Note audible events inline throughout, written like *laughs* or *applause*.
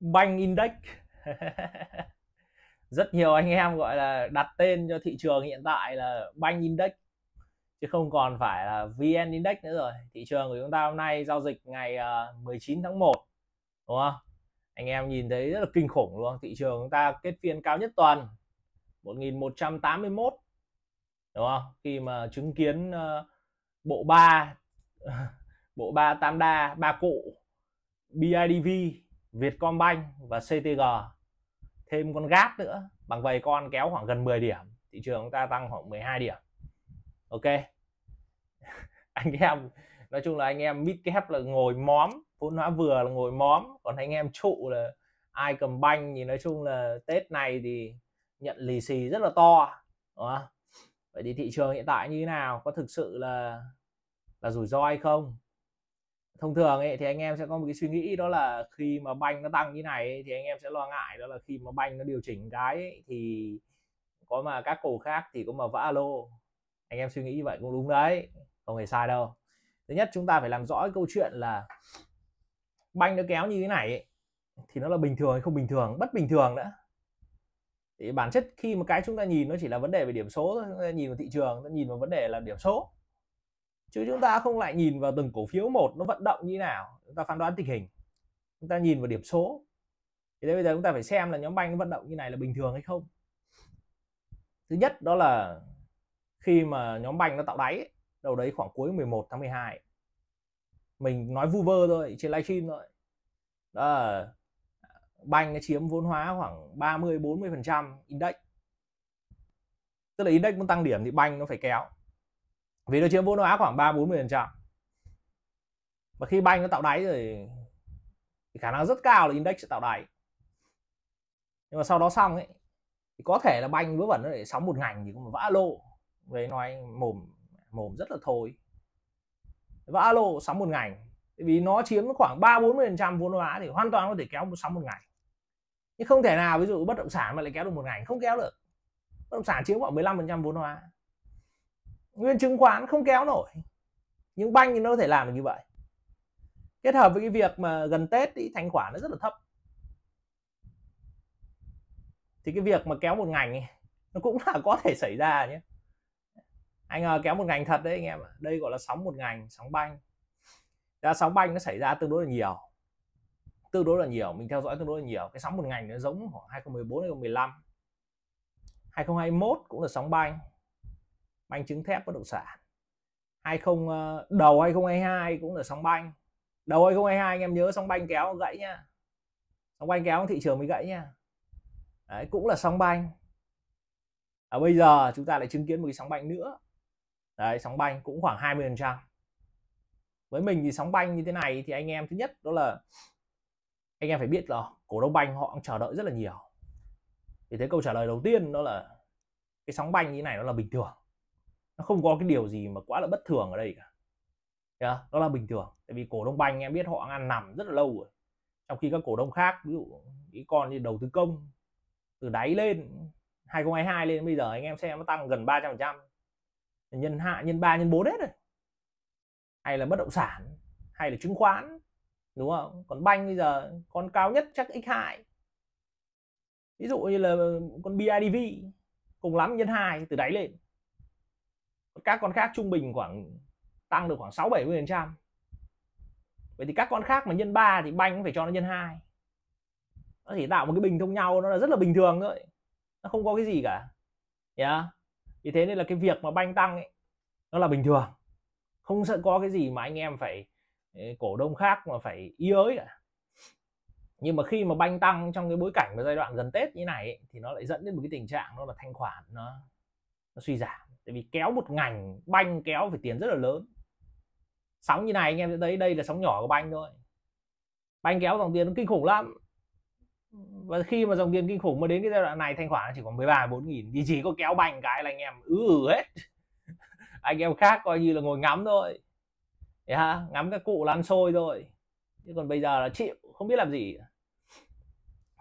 Bank Index *laughs* rất nhiều anh em gọi là đặt tên cho thị trường hiện tại là Bank Index chứ không còn phải là VN Index nữa rồi thị trường của chúng ta hôm nay giao dịch ngày 19 à, tháng 1 đúng không anh em nhìn thấy rất là kinh khủng luôn thị trường chúng ta kết phiên cao nhất tuần 1181 đúng không khi mà chứng kiến ờ, bộ ba, *laughs* bộ ba tam đa ba cụ BIDV Vietcombank và CTG thêm con gáp nữa bằng vầy con kéo khoảng gần 10 điểm thị trường chúng ta tăng khoảng 12 điểm ok *laughs* anh em nói chung là anh em mid cap là ngồi móm vốn hóa vừa là ngồi móm còn anh em trụ là ai cầm banh thì nói chung là tết này thì nhận lì xì rất là to đúng không? vậy thì thị trường hiện tại như thế nào có thực sự là là rủi ro hay không thông thường ấy, thì anh em sẽ có một cái suy nghĩ đó là khi mà banh nó tăng như này ấy, thì anh em sẽ lo ngại đó là khi mà banh nó điều chỉnh cái ấy, thì có mà các cổ khác thì có mà vã lô anh em suy nghĩ vậy cũng đúng đấy không hề sai đâu thứ nhất chúng ta phải làm rõ câu chuyện là banh nó kéo như thế này ấy, thì nó là bình thường hay không bình thường bất bình thường nữa thì bản chất khi mà cái chúng ta nhìn nó chỉ là vấn đề về điểm số thôi nhìn vào thị trường ta nhìn vào vấn đề là điểm số chứ chúng ta không lại nhìn vào từng cổ phiếu một nó vận động như nào chúng ta phán đoán tình hình chúng ta nhìn vào điểm số thì bây giờ chúng ta phải xem là nhóm banh nó vận động như này là bình thường hay không thứ nhất đó là khi mà nhóm banh nó tạo đáy đầu đấy khoảng cuối 11 tháng 12 mình nói vu vơ thôi trên livestream thôi đó là banh nó chiếm vốn hóa khoảng 30 40 phần trăm index tức là index muốn tăng điểm thì banh nó phải kéo vì nó chiếm vốn hóa khoảng ba bốn mươi phần trăm và khi banh nó tạo đáy rồi thì khả năng rất cao là index sẽ tạo đáy nhưng mà sau đó xong ấy thì có thể là banh vớ vẩn nó để sóng một ngành thì cũng vã lô về nói mồm mồm rất là thôi vã lô sóng một ngành vì nó chiếm khoảng ba bốn mươi phần trăm vốn hóa thì hoàn toàn có thể kéo một sóng một ngày nhưng không thể nào ví dụ bất động sản mà lại kéo được một ngày không kéo được bất động sản chiếm khoảng 15 phần trăm vốn hóa nguyên chứng khoán không kéo nổi nhưng banh thì nó có thể làm được như vậy kết hợp với cái việc mà gần tết thì thanh khoản nó rất là thấp thì cái việc mà kéo một ngành ấy, nó cũng là có thể xảy ra nhé anh à, kéo một ngành thật đấy anh em ạ đây gọi là sóng một ngành sóng banh ra sóng banh nó xảy ra tương đối là nhiều tương đối là nhiều mình theo dõi tương đối là nhiều cái sóng một ngành nó giống khoảng 2014 2015 2021 cũng là sóng banh banh chứng thép bất động sản 20 ờ, đầu 2022 cũng là sóng banh đầu 2022 anh em nhớ sóng banh kéo gãy nha sóng banh kéo thị trường mới gãy nha Đấy, cũng là sóng banh à, bây giờ chúng ta lại chứng kiến một cái sóng banh nữa Đấy, sóng banh cũng khoảng 20 phần trăm với mình thì sóng banh như thế này thì anh em thứ nhất đó là anh em phải biết là cổ đông banh họ cũng chờ đợi rất là nhiều thì thế câu trả lời đầu tiên đó là cái sóng banh như thế này nó là bình thường nó không có cái điều gì mà quá là bất thường ở đây cả yeah, đó là bình thường tại vì cổ đông banh em biết họ ăn nằm rất là lâu rồi trong khi các cổ đông khác ví dụ cái con như đầu tư công từ đáy lên 2022 lên bây giờ anh em xem nó tăng gần 300 trăm nhân hạ nhân 3 nhân 4 hết rồi hay là bất động sản hay là chứng khoán đúng không còn banh bây giờ con cao nhất chắc x 2 ví dụ như là con BIDV cùng lắm nhân 2 từ đáy lên các con khác trung bình khoảng tăng được khoảng 6 70 phần trăm vậy thì các con khác mà nhân 3 thì banh phải cho nó nhân 2 nó chỉ tạo một cái bình thông nhau nó là rất là bình thường thôi nó không có cái gì cả nhá yeah. vì thế nên là cái việc mà banh tăng ấy, nó là bình thường không sợ có cái gì mà anh em phải ờ, cổ đông khác mà phải ý ới cả nhưng mà khi mà banh tăng trong cái bối cảnh và giai đoạn gần tết như này ấy, thì nó lại dẫn đến một cái tình trạng nó là thanh khoản nó, nó suy giảm tại vì kéo một ngành banh kéo phải tiền rất là lớn sóng như này anh em sẽ thấy đây là sóng nhỏ của banh thôi banh kéo dòng tiền nó kinh khủng lắm và khi mà dòng tiền kinh khủng mà đến cái giai đoạn này thanh khoản chỉ còn 13 bốn nghìn thì chỉ có kéo banh cái là anh em ứ ừ hết *laughs* anh em khác coi như là ngồi ngắm thôi yeah, ngắm các cụ lăn xôi thôi chứ còn bây giờ là chịu không biết làm gì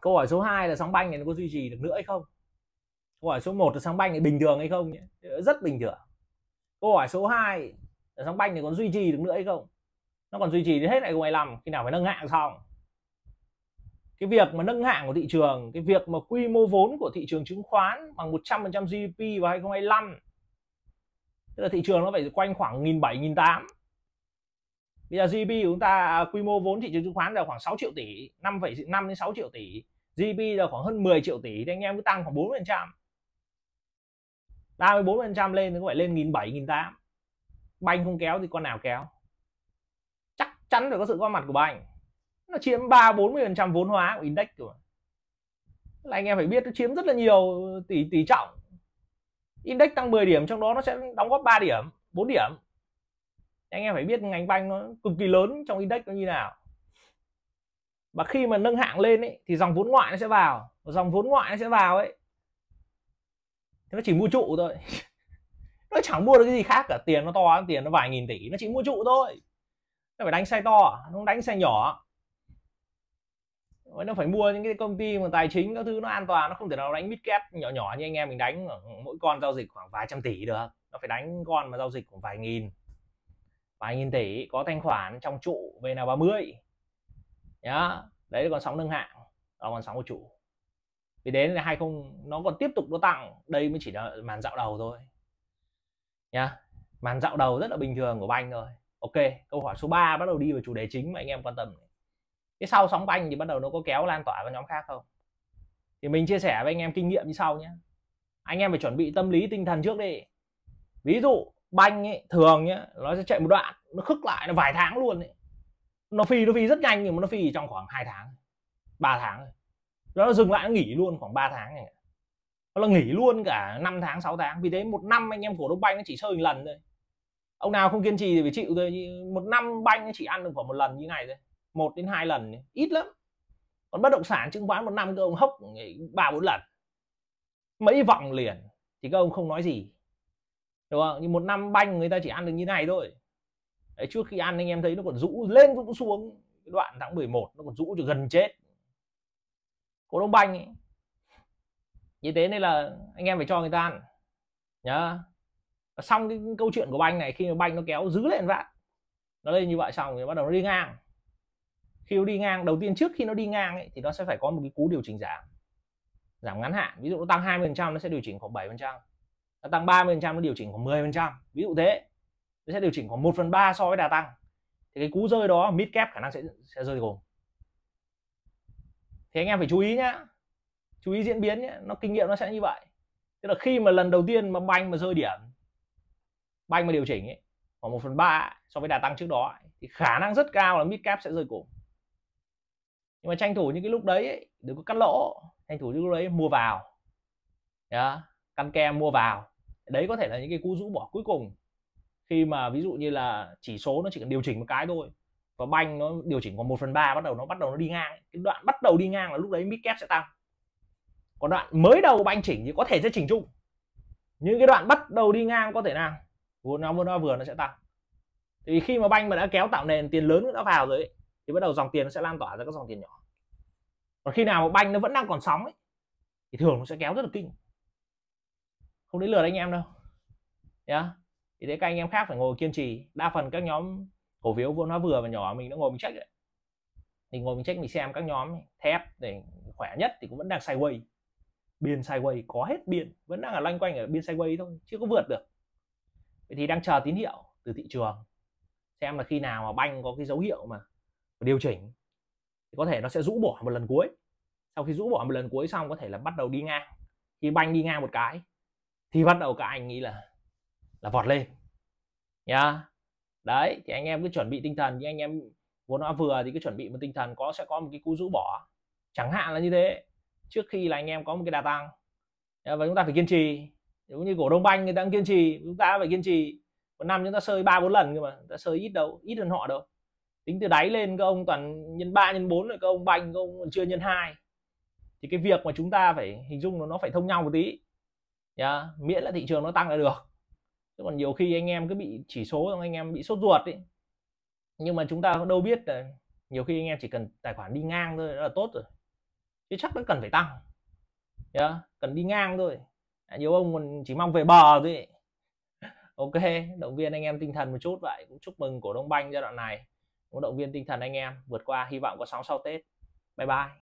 câu hỏi số 2 là sóng banh này nó có duy trì được nữa hay không câu hỏi số 1 là sáng banh thì bình thường hay không nhé? rất bình thường câu hỏi số 2 là sáng banh thì còn duy trì được nữa hay không nó còn duy trì đến hết ngày 25 khi nào phải nâng hạng xong cái việc mà nâng hạng của thị trường cái việc mà quy mô vốn của thị trường chứng khoán bằng 100% GDP vào 2025 tức là thị trường nó phải quanh khoảng 1 bảy 1 tám. bây giờ GDP của chúng ta à, quy mô vốn thị trường chứng khoán là khoảng 6 triệu tỷ 5,5 đến 6 triệu tỷ GDP là khoảng hơn 10 triệu tỷ thì anh em cứ tăng khoảng 4% 34% lên thì có phải lên 1007 1008 banh không kéo thì con nào kéo chắc chắn phải có sự có mặt của banh nó chiếm 3 40% vốn hóa của index rồi là anh em phải biết nó chiếm rất là nhiều ờ, tỷ tỷ trọng index tăng 10 điểm trong đó nó sẽ đóng góp 3 điểm 4 điểm anh em phải biết ngành banh nó cực kỳ lớn trong index nó như nào và khi mà nâng hạng lên ấy, thì dòng vốn ngoại nó sẽ vào dòng vốn ngoại nó sẽ vào ấy nó chỉ mua trụ thôi *laughs* nó chẳng mua được cái gì khác cả tiền nó to tiền nó vài nghìn tỷ nó chỉ mua trụ thôi nó phải đánh xe to nó không đánh xe nhỏ nó phải mua những cái công ty mà tài chính các thứ nó an toàn nó không thể nào đánh mid cap nhỏ nhỏ như anh em mình đánh mỗi con giao dịch khoảng vài trăm tỷ được nó phải đánh con mà giao dịch khoảng vài nghìn vài nghìn tỷ có thanh khoản trong trụ về nào 30 nhá đấy là con sóng nâng hạng đó là con sóng của trụ vì đến hai không nó còn tiếp tục nó tặng đây mới chỉ là màn dạo đầu thôi nhá màn dạo đầu rất là bình thường của banh rồi ok câu hỏi số 3 bắt đầu đi vào chủ đề chính mà anh em quan tâm cái sau sóng banh thì bắt đầu nó có kéo lan tỏa vào nhóm khác không thì mình chia sẻ với anh em kinh nghiệm như sau nhé anh em phải chuẩn bị tâm lý tinh thần trước đi ví dụ banh ấy, thường nhá nó sẽ chạy một đoạn nó khức lại nó vài tháng luôn ấy. nó phi nó phi rất nhanh nhưng mà nó phi trong khoảng 2 tháng 3 tháng nó dừng lại nó nghỉ luôn khoảng 3 tháng này nó là nghỉ luôn cả 5 tháng 6 tháng vì thế một năm anh em cổ đông banh nó chỉ chơi một lần thôi ông nào không kiên trì thì phải chịu thôi một năm banh nó chỉ ăn được khoảng một lần như này thôi một đến hai lần ít lắm còn bất động sản chứng khoán một năm các ông hốc ba bốn lần mấy vòng liền thì các ông không nói gì đúng không nhưng một năm banh người ta chỉ ăn được như này thôi Đấy, trước khi ăn anh em thấy nó còn rũ lên cũng xuống đoạn tháng 11 nó còn rũ cho gần chết cổ đông banh ấy. vì thế nên là anh em phải cho người ta ăn nhá và xong cái câu chuyện của banh này khi mà banh nó kéo dữ lên vạn nó lên như vậy xong thì bắt đầu nó đi ngang khi nó đi ngang đầu tiên trước khi nó đi ngang ấy, thì nó sẽ phải có một cái cú điều chỉnh giảm giảm ngắn hạn ví dụ nó tăng 20% nó sẽ điều chỉnh khoảng 7% nó tăng 30% nó điều chỉnh khoảng 10% ví dụ thế nó sẽ điều chỉnh khoảng 1 phần 3 so với đà tăng thì cái cú rơi đó mid cap khả năng sẽ sẽ rơi gồm thì anh em phải chú ý nhá chú ý diễn biến nhé nó kinh nghiệm nó sẽ như vậy tức là khi mà lần đầu tiên mà banh mà rơi điểm banh mà điều chỉnh ấy khoảng một phần ba so với đà tăng trước đó thì khả năng rất cao là mid cap sẽ rơi cùng nhưng mà tranh thủ những cái lúc đấy ấy, đừng có cắt lỗ tranh thủ những lúc đấy mua vào yeah. căn ke mua vào đấy có thể là những cái cú rũ bỏ cuối cùng khi mà ví dụ như là chỉ số nó chỉ cần điều chỉnh một cái thôi và banh nó điều chỉnh còn 1 phần ba bắt đầu nó bắt đầu nó đi ngang cái đoạn bắt đầu đi ngang là lúc đấy mid sẽ tăng còn đoạn mới đầu banh chỉnh thì có thể sẽ chỉnh chung những cái đoạn bắt đầu đi ngang có thể nào vừa nó vừa nó vừa nó sẽ tăng thì khi mà banh mà đã kéo tạo nền tiền lớn đã vào rồi ấy, thì bắt đầu dòng tiền nó sẽ lan tỏa ra các dòng tiền nhỏ còn khi nào mà banh nó vẫn đang còn sóng ấy thì thường nó sẽ kéo rất là kinh không đến lừa anh em đâu nhá yeah. thì thế các anh em khác phải ngồi kiên trì đa phần các nhóm cổ phiếu vốn hóa vừa và nhỏ mình đã ngồi mình check ấy. thì ngồi mình check mình xem các nhóm thép để khỏe nhất thì cũng vẫn đang sideways biên sideways có hết biên vẫn đang ở loanh quanh ở biên sideways thôi chưa có vượt được vậy thì đang chờ tín hiệu từ thị trường xem là khi nào mà banh có cái dấu hiệu mà điều chỉnh thì có thể nó sẽ rũ bỏ một lần cuối sau khi rũ bỏ một lần cuối xong có thể là bắt đầu đi ngang khi banh đi ngang một cái thì bắt đầu các anh nghĩ là là vọt lên nhá yeah đấy thì anh em cứ chuẩn bị tinh thần như anh em vốn nó vừa thì cứ chuẩn bị một tinh thần có sẽ có một cái cú rũ bỏ chẳng hạn là như thế trước khi là anh em có một cái đà tăng và chúng ta phải kiên trì giống như cổ đông banh người ta cũng kiên trì chúng ta phải kiên trì một năm chúng ta sơi ba bốn lần nhưng mà ta sơi ít đâu ít hơn họ đâu tính từ đáy lên các ông toàn nhân 3 nhân 4 rồi các ông banh các ông chưa nhân hai thì cái việc mà chúng ta phải hình dung nó nó phải thông nhau một tí nhá miễn là thị trường nó tăng là được chứ còn nhiều khi anh em cứ bị chỉ số anh em bị sốt ruột ấy nhưng mà chúng ta đâu biết là nhiều khi anh em chỉ cần tài khoản đi ngang thôi là tốt rồi chứ chắc nó cần phải tăng yeah, cần đi ngang thôi à, nhiều ông còn chỉ mong về bờ thôi *laughs* ok động viên anh em tinh thần một chút vậy cũng chúc mừng cổ đông banh giai đoạn này cũng động viên tinh thần anh em vượt qua hy vọng có sóng sau tết bye bye